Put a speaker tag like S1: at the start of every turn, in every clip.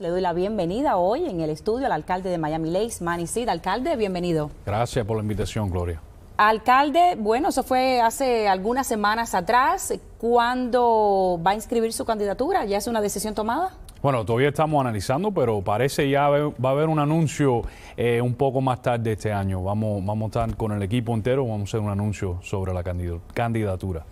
S1: Le doy la bienvenida hoy en el estudio al alcalde de Miami Lakes, Manny Seed. Alcalde, bienvenido.
S2: Gracias por la invitación, Gloria.
S1: Alcalde, bueno, eso fue hace algunas semanas atrás. ¿Cuándo va a inscribir su candidatura? ¿Ya es una decisión tomada?
S2: Bueno, todavía estamos analizando, pero parece ya va a haber un anuncio eh, un poco más tarde este año. Vamos, vamos a estar con el equipo entero, vamos a hacer un anuncio sobre la candidatura.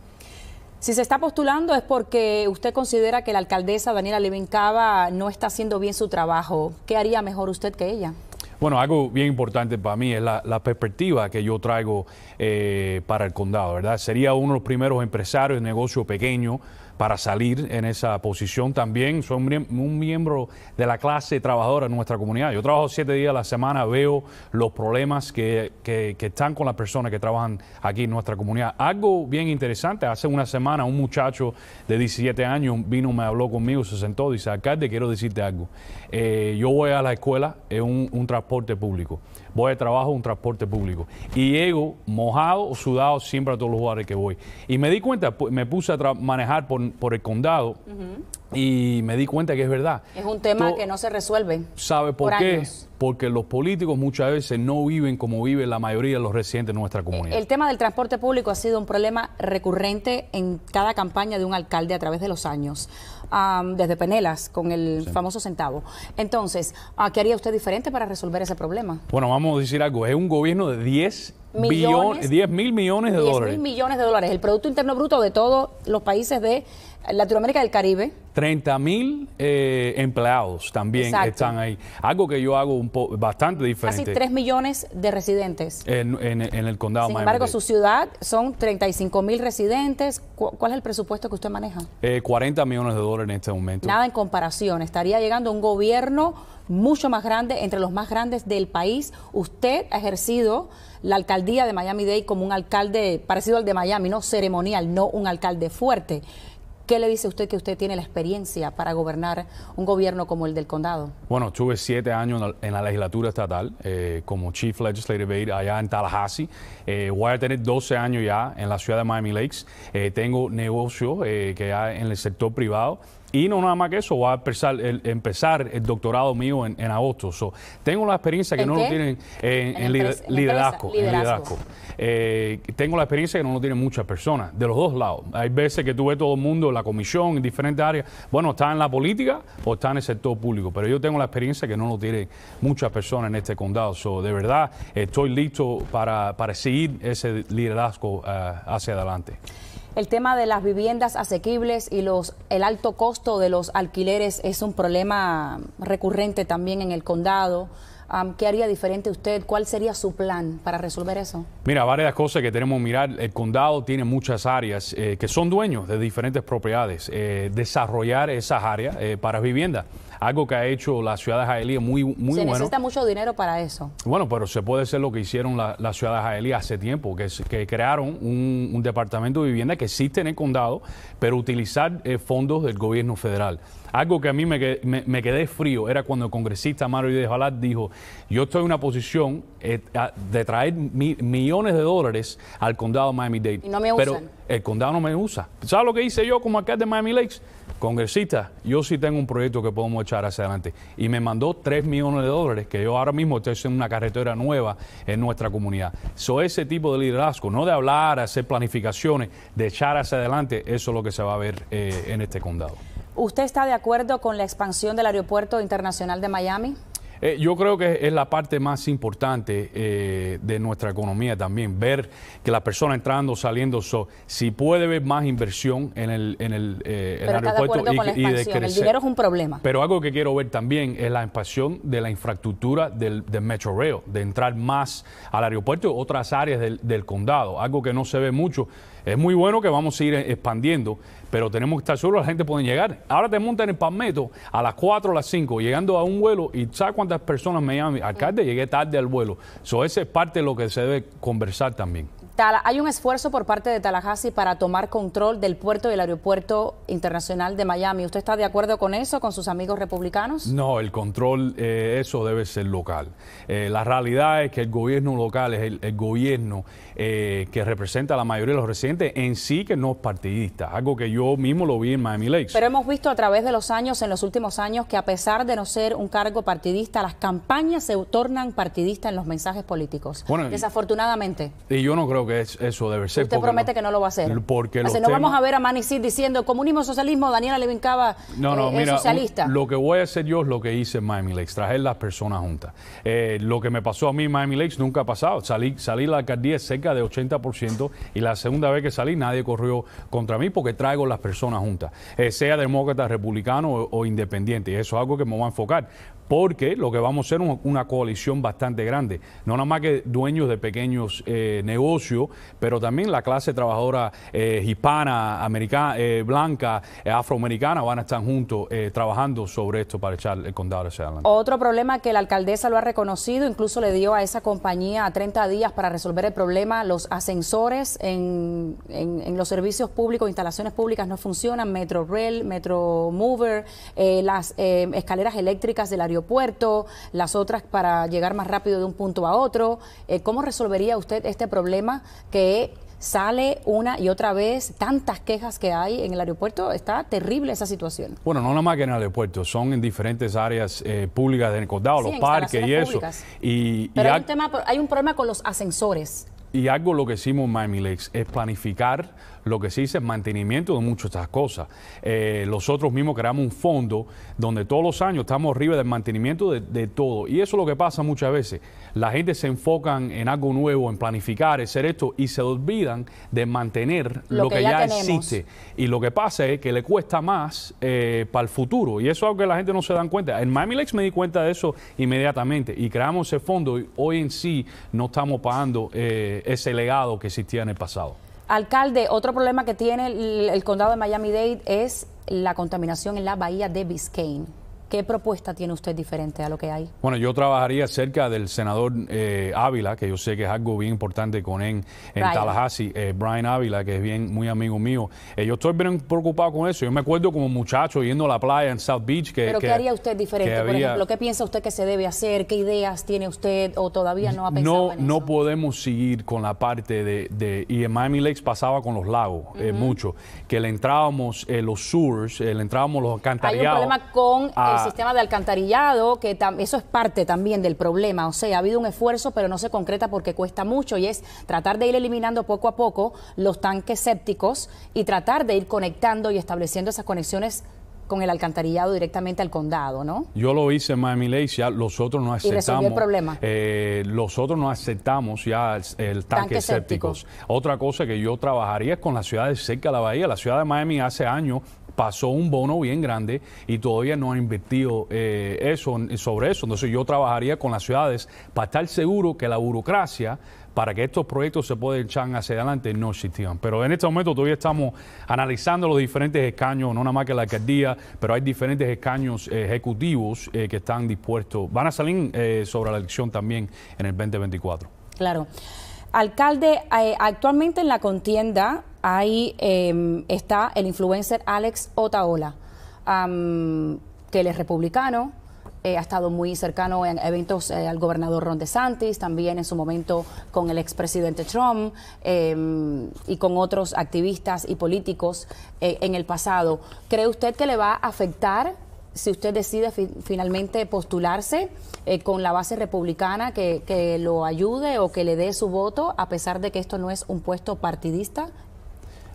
S1: Si se está postulando es porque usted considera que la alcaldesa Daniela Cava no está haciendo bien su trabajo. ¿Qué haría mejor usted que ella?
S2: Bueno, algo bien importante para mí es la, perspectiva que yo traigo eh, para el condado, ¿verdad? Sería uno de los primeros empresarios de negocio pequeño para salir en esa posición. También soy un miembro de la clase trabajadora en nuestra comunidad. Yo trabajo siete días a la semana, veo los problemas que, están con las personas que trabajan aquí en nuestra comunidad. Algo bien interesante, hace una semana un muchacho de 17 años vino, me habló conmigo, se sentó, dice, te quiero decirte algo. Eh, yo voy a la escuela en un transporte público voy de trabajo en un transporte público. Y llego mojado, o sudado siempre a todos los lugares que voy. Y me di cuenta, pues, me puse a manejar por, el condado y me di cuenta que es verdad.
S1: Es un tema que no se resuelve.
S2: ¿Sabe por, qué? Porque los políticos muchas veces no viven como vive la mayoría de los residentes de nuestra eh, comunidad.
S1: El, tema del transporte público ha sido un problema recurrente en cada campaña de un alcalde a través de los años, desde Penelas, con el famoso centavo. Entonces, ¿qué haría usted diferente para resolver ese problema?
S2: Bueno, vamos a decir algo. Es un gobierno de 10 millones, mil millones de 10 dólares. mil
S1: millones de dólares. El Producto Interno Bruto de todos los países de Latinoamérica del Caribe.
S2: 30 mil eh, empleados también están ahí. Algo que yo hago un bastante diferente. Casi 3
S1: millones de residentes.
S2: En, en, en el condado. Sin embargo, su
S1: ciudad son 35 mil residentes. ¿Cuál es el presupuesto que usted maneja?
S2: 40 eh, millones de dólares en este momento. Nada
S1: en comparación. Estaría llegando un gobierno mucho más grande, entre los más grandes del país. Usted ha ejercido la alcaldía de Miami-Dade como un alcalde parecido al de Miami, no ceremonial, no un alcalde fuerte. ¿Qué le dice usted que usted tiene la experiencia para gobernar un gobierno como el del condado?
S2: Bueno, tuve siete años en la, legislatura estatal eh, como Chief Legislative Aid allá en Tallahassee. Eh, voy a tener 12 años ya en la ciudad de Miami Lakes. Eh, tengo negocio que ya en el sector privado y no nada más que eso, va a empezar el, empezar el doctorado mío en, agosto. tengo la experiencia que no lo tienen en, liderazgo. tengo la experiencia que no lo tienen muchas personas, de los dos lados. Hay veces que tú ves todo el mundo en la comisión, en diferentes áreas. Bueno, está en la política o está en el sector público. Pero yo tengo la experiencia que no lo tienen muchas personas en este condado. de verdad, estoy listo para, para seguir ese liderazgo eh, hacia adelante.
S1: El tema de las viviendas asequibles y los el alto costo de los alquileres es un problema recurrente también en el condado. ¿Qué haría diferente usted? ¿Cuál sería su plan para resolver eso?
S2: Mira, varias cosas que tenemos que mirar. El condado tiene muchas áreas eh, que son dueños de diferentes propiedades. Eh, desarrollar esas áreas eh, para vivienda algo que ha hecho la ciudad de Jaelí muy, muy bueno. Se necesita
S1: mucho dinero para eso.
S2: Bueno, pero se puede hacer lo que hicieron la, ciudades ciudad de Jaelí hace tiempo, que, crearon un, departamento de vivienda que existe en el condado, pero utilizar eh, fondos del gobierno federal. Algo que a mí me, quedé, frío era cuando el congresista Mario de dijo, yo estoy en una posición eh, de traer millones de dólares al condado de Miami-Dade. Y no me pero el condado no me usa. ¿Sabes lo que hice yo como alcalde de Miami Lakes? Congresista, yo sí tengo un proyecto que podemos echar hacia adelante. Y me mandó tres millones de dólares, que yo ahora mismo estoy haciendo una carretera nueva en nuestra comunidad. So, ese tipo de liderazgo, no de hablar, hacer planificaciones, de echar hacia adelante, eso es lo que se va a ver eh, en este condado.
S1: ¿Usted está de acuerdo con la expansión del Aeropuerto Internacional de Miami?
S2: Eh, yo creo que es la parte más importante eh, de nuestra economía también, ver que la persona entrando, saliendo, si puede ver más inversión en el, en el, eh, aeropuerto y, de crecer. El dinero es un problema. Pero algo que quiero ver también es la expansión de la infraestructura del, Metro Rail, de entrar más al aeropuerto y otras áreas del, condado, algo que no se ve mucho. Es muy bueno que vamos a ir expandiendo, pero tenemos que estar seguros la gente puede llegar. Ahora te montan en el Palmetto a las 4 o las 5, llegando a un vuelo y ¿sabes cuánto personas me llaman, alcalde, llegué tarde al vuelo. Eso es parte de lo que se debe conversar también
S1: hay un esfuerzo por parte de Tallahassee para tomar control del puerto y el aeropuerto internacional de Miami. ¿Usted está de acuerdo con eso, con sus amigos republicanos?
S2: No, el control, eh, eso debe ser local. Eh, la realidad es que el gobierno local es el, gobierno eh, que representa a la mayoría de los residentes en sí que no es partidista, algo que yo mismo lo vi en Miami Lakes. Pero
S1: hemos visto a través de los años, en los últimos años, que a pesar de no ser un cargo partidista, las campañas se tornan partidistas en los mensajes políticos. Desafortunadamente.
S2: Y yo no creo que eso debe ser. Usted promete
S1: que no lo va a hacer.
S2: Porque o no vamos a
S1: ver a Manny Manicid diciendo comunismo, socialismo, Daniela Levincaba
S2: no, no, eh, mira, socialista. Lo que voy a hacer yo es lo que hice en Miami Lakes, traer las personas juntas. Eh, lo que me pasó a mí en Miami Lakes nunca ha pasado. Salí, salí la alcaldía cerca de 80% y la segunda vez que salí nadie corrió contra mí porque traigo las personas juntas, eh, sea demócrata, republicano o, o independiente. Y eso es algo que me va a enfocar porque lo que vamos a ser es una coalición bastante grande, no nada más que dueños de pequeños eh, negocios, pero también la clase trabajadora eh, hispana, eh, blanca, afroamericana van a estar juntos trabajando sobre esto para echar el condado de Seattle.
S1: Otro problema que la alcaldesa lo ha reconocido, incluso le dio a esa compañía 30 días para resolver el problema, los ascensores en, en los servicios públicos, instalaciones públicas no funcionan, Metro Rail, Metro Mover, las escaleras eléctricas del aeropuerto, puerto las otras para llegar más rápido de un punto a otro. Eh, ¿Cómo resolvería usted este problema que sale una y otra vez tantas quejas que hay en el aeropuerto. Está terrible esa situación.
S2: Bueno, no nada más que en el aeropuerto, son en diferentes áreas eh, públicas del condado, los parques y eso. Y, Pero hay, un
S1: tema, hay un problema con los
S2: ascensores. Y algo lo que hicimos en Miami es planificar lo que se dice es mantenimiento de muchas de estas cosas. Eh, nosotros mismos creamos un fondo donde todos los años estamos arriba del mantenimiento de, todo. Y eso es lo que pasa muchas veces. La gente se enfocan en algo nuevo, en planificar, en hacer esto, y se olvidan de mantener lo, que, ya, existe. Y lo que pasa es que le cuesta más eh, para el futuro. Y eso es algo que la gente no se dan cuenta. En Miami Lakes me di cuenta de eso inmediatamente. Y creamos ese fondo y hoy en sí no estamos pagando eh, ese legado que existía en el pasado.
S1: Alcalde, otro problema que tiene el, condado de Miami-Dade es la contaminación en la bahía de Biscayne. ¿Qué propuesta tiene usted diferente a lo que hay?
S2: Bueno, yo trabajaría cerca del senador eh, Ávila, que yo sé que es algo bien importante con él en, Tallahassee, eh, Brian Ávila, que es bien muy amigo mío. Eh, yo estoy bien preocupado con eso. Yo me acuerdo como muchacho yendo a la playa en South Beach. Que, ¿Pero qué haría
S1: usted diferente, por ejemplo? ¿Qué piensa usted que se debe hacer? ¿Qué ideas tiene usted o todavía no ha pensado no,
S2: en eso? No podemos seguir con la parte de, de... Y en Miami Lakes pasaba con los lagos mucho, que le entrábamos los sewers, le entrábamos los alcantarillados. Hay un problema
S1: con el sistema de alcantarillado, que eso es parte también del problema. O sea, ha habido un esfuerzo, pero no se concreta porque cuesta mucho y es tratar de ir eliminando poco a poco los tanques sépticos y tratar de ir conectando y estableciendo esas conexiones con el alcantarillado directamente al condado, ¿no?
S2: Yo lo hice en Miami Lake, ya los otros no aceptamos. problema. Eh, los otros no aceptamos ya el, tanque, tanque séptico. Otra cosa que yo trabajaría es con las ciudades cerca de la bahía. La ciudad de Miami hace años pasó un bono bien grande y todavía no ha invertido eh, eso, sobre eso. Entonces yo trabajaría con las ciudades para estar seguro que la burocracia para que estos proyectos se puedan echar hacia adelante no existían. Pero en este momento todavía estamos analizando los diferentes escaños, no nada más que la alcaldía, pero hay diferentes escaños eh, ejecutivos eh, que están dispuestos, van a salir sobre la elección también en el 2024.
S1: Claro. Alcalde, actualmente en la contienda Ahí em, está el influencer Alex Otaola, que él es republicano, eh, ha estado muy cercano en eventos eh, al gobernador Ron DeSantis, también en su momento con el expresidente Trump em, y con otros activistas y políticos eh, en el pasado. ¿Cree usted que le va a afectar si usted decide finalmente postularse con la base republicana que lo ayude o que le dé su voto, a pesar de que esto no es un puesto partidista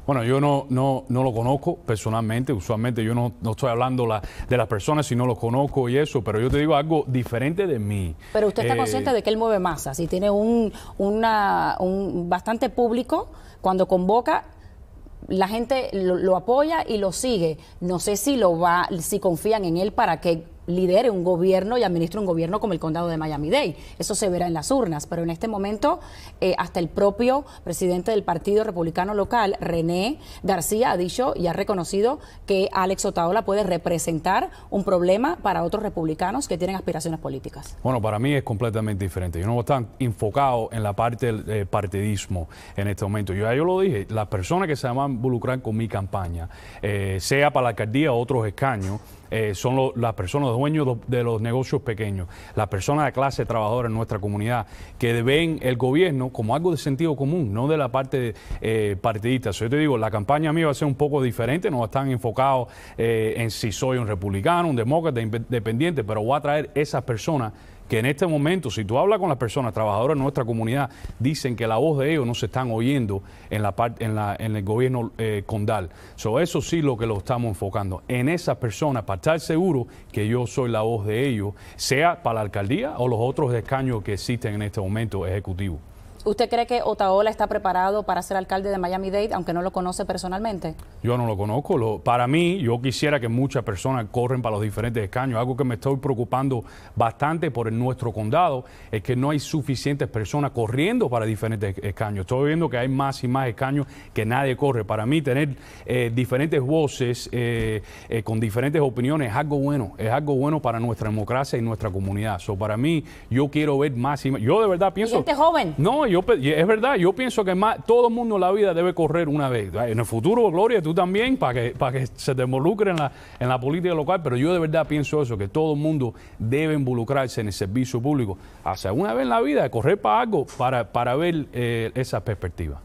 S2: bueno, yo no, no, no lo conozco personalmente, usualmente yo no, no estoy hablando la, de las personas si no lo conozco y eso, pero yo te digo algo diferente de mí. Pero usted está eh, consciente de
S1: que él mueve masas y tiene un, una, un bastante público cuando convoca la gente lo, lo, apoya y lo sigue. No sé si lo va, si confían en él para que lidere un gobierno y administre un gobierno como el condado de Miami-Dade. Eso se verá en las urnas, pero en este momento eh, hasta el propio presidente del Partido Republicano Local, René García, ha dicho y ha reconocido que Alex Otaola puede representar un problema para otros republicanos que tienen aspiraciones políticas.
S2: Bueno, para mí es completamente diferente. Yo no estoy enfocado en la parte del eh, partidismo en este momento. Yo, yo lo dije, las personas que se van a involucrar con mi campaña, eh, sea para la alcaldía o otros escaños, eh, son las personas dueños de los negocios pequeños, las personas de clase trabajadora en nuestra comunidad, que ven el gobierno como algo de sentido común, no de la parte eh, partidista. yo te digo, la campaña mía va a ser un poco diferente, no estar enfocados eh, en si soy un republicano, un demócrata, independiente, pero voy a traer esas personas que en este momento, si tú hablas con las personas trabajadoras de nuestra comunidad, dicen que la voz de ellos no se están oyendo en la en, el gobierno eh, condal. eso sí lo que lo estamos enfocando en esas personas para estar seguro que yo soy la voz de ellos, sea para la alcaldía o los otros escaños que existen en este momento ejecutivo.
S1: ¿Usted cree que Otaola está preparado para ser alcalde de Miami-Dade, aunque no lo conoce personalmente?
S2: Yo no lo conozco. para mí, yo quisiera que muchas personas corren para los diferentes escaños. Algo que me estoy preocupando bastante por nuestro condado es que no hay suficientes personas corriendo para diferentes escaños. Estoy viendo que hay más y más escaños que nadie corre. Para mí, tener eh, diferentes voces eh, eh, con diferentes opiniones es algo bueno. Es algo bueno para nuestra democracia y nuestra comunidad. para mí, yo quiero ver más y más. Yo de verdad pienso. joven? No, yo es verdad, yo pienso que más, todo el mundo en la vida debe correr una vez. Ah, en el futuro, Gloria, tú también, para que, para que se te involucre en la, en la política local, pero yo de verdad pienso eso, que todo el mundo debe involucrarse en el servicio público. Hacer una vez en la vida, correr para algo, para, para ver eh, esa perspectiva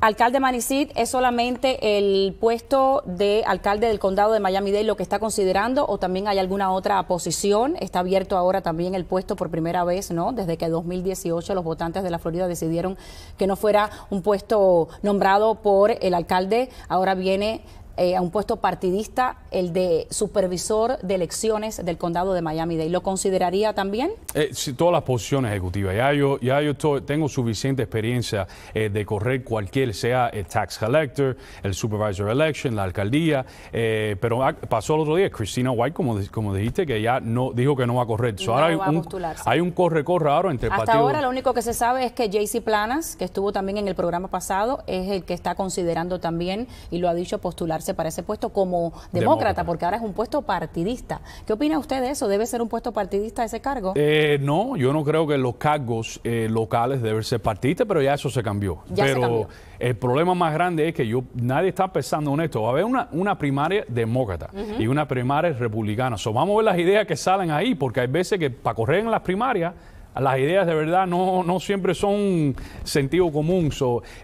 S1: alcalde Manicid es solamente el puesto de alcalde del condado de Miami-Dade lo que está considerando o también hay alguna otra posición. Está abierto ahora también el puesto por primera vez, ¿no? Desde que 2018 los votantes de la Florida decidieron que no fuera un puesto nombrado por el alcalde, ahora viene eh, a un puesto partidista, el de supervisor de elecciones del condado de Miami-Dade. ¿Lo consideraría también?
S2: Eh, sí, todas las posiciones ejecutivas. Ya yo, ya yo tengo suficiente experiencia eh, de correr cualquier, sea el tax collector, el supervisor election, la alcaldía. Eh, pero pasó el otro día, Cristina White, como, como dijiste, que ya no dijo que no va a correr. ahora hay, un, hay un corre-corre ahora entre Hasta ahora lo
S1: único que se sabe es que JC Planas, que estuvo también en el programa pasado, es el que está considerando también, y lo ha dicho, postularse para ese puesto como demócrata, porque ahora es un puesto partidista. ¿Qué opina usted de eso? ¿Debe ser un puesto partidista ese cargo?
S2: Eh, no, yo no creo que los cargos eh, locales deben ser partidistas, pero ya eso se cambió. pero el problema más grande es que yo nadie está pensando en esto. Va a haber una, primaria demócrata y una primaria republicana. vamos a ver las ideas que salen ahí, porque hay veces que para correr en las primarias las ideas de verdad no, siempre son sentido común.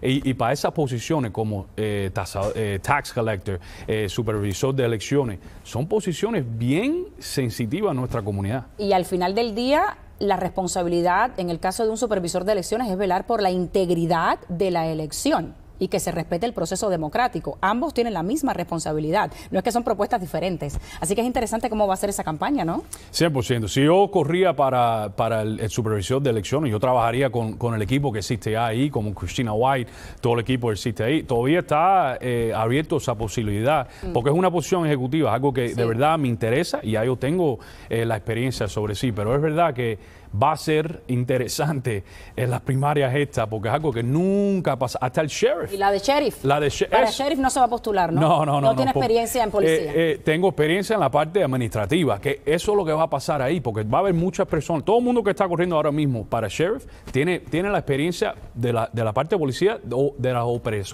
S2: y, para esas posiciones como eh, eh, tax collector, eh, supervisor de elecciones, son posiciones bien sensitivas a nuestra comunidad.
S1: Y al final del día, la responsabilidad en el caso de un supervisor de elecciones es velar por la integridad de la elección y que se respete el proceso democrático. Ambos tienen la misma responsabilidad, no es que son propuestas diferentes. Así que es interesante cómo va a ser esa campaña, ¿no?
S2: 100%. Si yo corría para, para el, supervisor de elecciones, yo trabajaría con, el equipo que existe ahí, como Christina White, todo el equipo existe ahí. Todavía está eh, abierto esa posibilidad, mm. porque es una posición ejecutiva, algo que de verdad me interesa y ahí yo tengo eh, la experiencia sobre sí, pero es verdad que va a ser interesante en las primarias esta, porque es algo que nunca pasa. Hasta el sheriff. Y
S1: la de sheriff.
S2: La de sheriff. Para
S1: sheriff no se va a postular, ¿no? No, no, no. tiene experiencia en eh, policía.
S2: Eh, tengo experiencia en la parte administrativa, que eso es lo que va a pasar ahí, porque va a haber muchas personas. Todo el mundo que está corriendo ahora mismo para sheriff tiene, tiene la experiencia de la, parte de policía o de las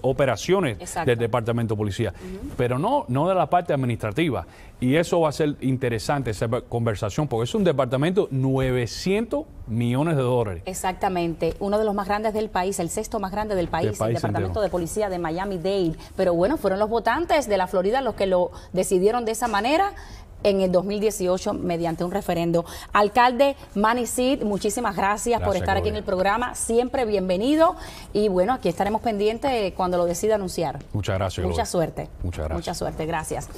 S2: operaciones del departamento de policía, pero no, no de la parte administrativa. Y eso va a ser interesante, esa conversación, porque es un departamento 900 millones de dólares.
S1: Exactamente, uno de los más grandes del país, el sexto más grande del país, el Departamento de Policía de Miami Dade. Pero bueno, fueron los votantes de la Florida los que lo decidieron de esa manera en el 2018 mediante un referendo. Alcalde Manny muchísimas gracias, por estar aquí en el programa, siempre bienvenido y bueno, aquí estaremos pendientes cuando lo decida anunciar.
S2: Muchas gracias. Mucha suerte. Muchas gracias. Mucha
S1: suerte, gracias.